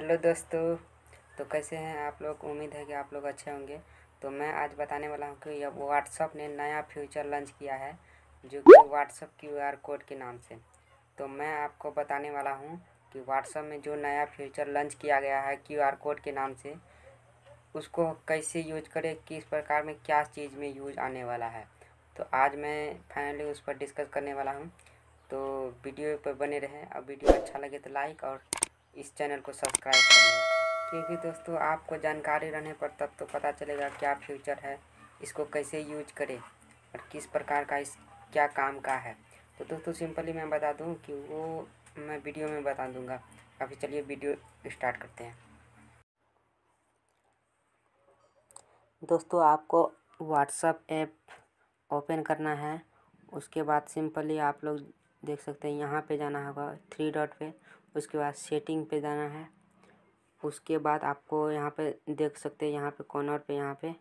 hello दोस्तों तो कैसे हैं आप लोग उम्मीद है कि आप लोग अच्छे होंगे तो मैं आज बताने वाला हूँ कि अब व्हाट्सअप ने नया फ्यूचर लॉन्च किया है जो कि व्हाट्सअप क्यू आर कोड के नाम से तो मैं आपको बताने वाला हूँ कि व्हाट्सअप में जो नया फ्यूचर लॉन्च किया गया है क्यू आर कोड के नाम से उसको कैसे यूज करें किस प्रकार में क्या चीज़ में यूज आने वाला है तो आज मैं फाइनली उस पर डिस्कस करने वाला हूँ तो वीडियो पर बने रहें और वीडियो अच्छा लगे तो लाइक और इस चैनल को सब्सक्राइब कर लेना क्योंकि दोस्तों आपको जानकारी रहने पर तब तो पता चलेगा क्या फ्यूचर है इसको कैसे यूज करें और किस प्रकार का इस क्या काम का है तो दोस्तों सिंपली मैं बता दूं कि वो मैं वीडियो में बता दूंगा अभी चलिए वीडियो स्टार्ट करते हैं दोस्तों आपको व्हाट्सअप ऐप ओपन करना है उसके बाद सिंपली आप लोग देख सकते हैं यहाँ पे जाना होगा थ्री डॉट पे उसके बाद सेटिंग पे जाना है उसके बाद आपको यहाँ पे देख सकते हैं यहाँ पे कॉर्नर पे यहाँ पे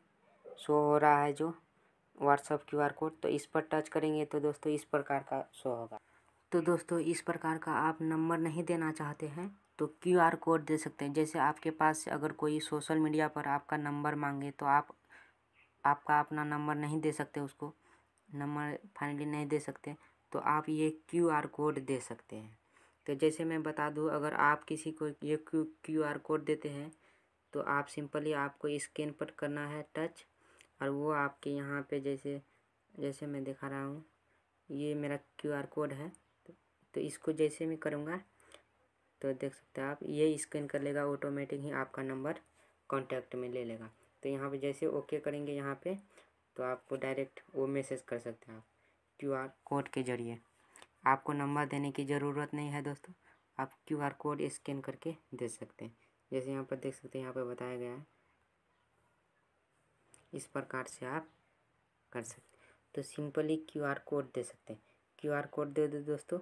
शो हो रहा है जो व्हाट्सअप क्यू आर कोड तो इस पर टच करेंगे तो दोस्तों इस प्रकार का शो होगा तो दोस्तों इस प्रकार का आप नंबर नहीं देना चाहते हैं तो क्यू आर कोड दे सकते हैं जैसे आपके पास अगर कोई सोशल मीडिया पर आपका नंबर मांगे तो आप आपका अपना नंबर नहीं दे सकते उसको नंबर फाइनली नहीं दे सकते तो आप ये क्यू आर कोड दे सकते हैं तो जैसे मैं बता दूँ अगर आप किसी को ये क्यू क्यू आर कोड देते हैं तो आप सिंपली आपको स्कैन पर करना है टच और वो आपके यहाँ पे जैसे जैसे मैं दिखा रहा हूँ ये मेरा क्यू आर कोड है तो, तो इसको जैसे मैं करूँगा तो देख सकते हैं आप ये स्कैन कर लेगा ऑटोमेटिक ही आपका नंबर कॉन्टैक्ट में ले लेगा तो यहाँ पे जैसे ओके करेंगे यहाँ पे तो आपको डायरेक्ट वो मैसेज कर सकते हैं आप क्यू आर कोड के ज़रिए आपको नंबर देने की ज़रूरत नहीं है दोस्तों आप क्यू आर कोड स्कैन करके दे सकते हैं जैसे यहाँ पर देख सकते हैं यहाँ पर बताया गया है इस प्रकार से आप कर सकते तो सिंपली क्यू आर कोड दे सकते हैं क्यू आर कोड दे दो दोस्तों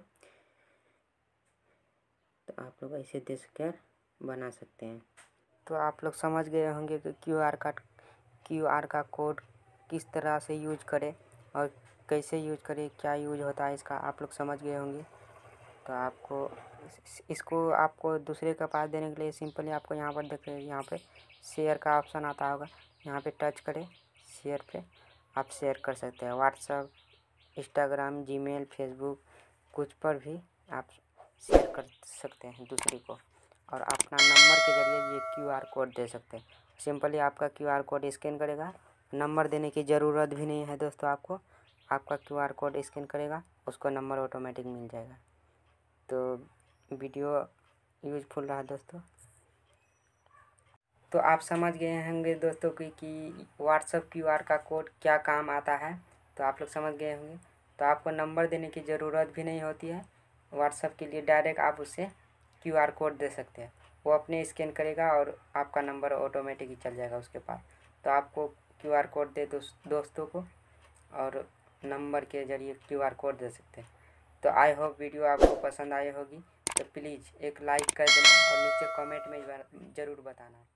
तो आप लोग ऐसे दे कर बना सकते हैं तो आप लोग समझ गए होंगे कि क्यू आर का क्यू आर का कोड किस तरह से यूज करें और कैसे यूज करें क्या यूज होता है इसका आप लोग समझ गए होंगे तो आपको इसको आपको दूसरे के पास देने के लिए सिंपली आपको यहाँ पर देख यहाँ पे शेयर का ऑप्शन आता होगा यहाँ पे टच करें शेयर पे आप शेयर कर सकते हैं व्हाट्सअप इंस्टाग्राम जीमेल फेसबुक कुछ पर भी आप शेयर कर सकते हैं दूसरे को और अपना नंबर के ज़रिए ये क्यू आर कोड दे सकते हैं सिंपली आपका क्यू आर कोड स्कैन करेगा नंबर देने की ज़रूरत भी नहीं है दोस्तों आपको आपका क्यू आर कोड स्कैन करेगा उसको नंबर ऑटोमेटिक मिल जाएगा तो वीडियो यूजफुल रहा दोस्तों तो आप समझ गए होंगे दोस्तों कि कि व्हाट्सअप क्यू आर का कोड क्या काम आता है तो आप लोग समझ गए होंगे तो आपको नंबर देने की ज़रूरत भी नहीं होती है व्हाट्सअप के लिए डायरेक्ट आप उसे क्यू आर कोड दे सकते हैं वो अपने स्कैन करेगा और आपका नंबर ऑटोमेटिक ही चल जाएगा उसके पास तो आपको क्यू आर कोड दे दोस्तों को और नंबर के जरिए क्यूआर कोड दे सकते हैं तो आई होप वीडियो आपको पसंद आई होगी तो प्लीज़ एक लाइक कर देना और नीचे कमेंट में ज़रूर बताना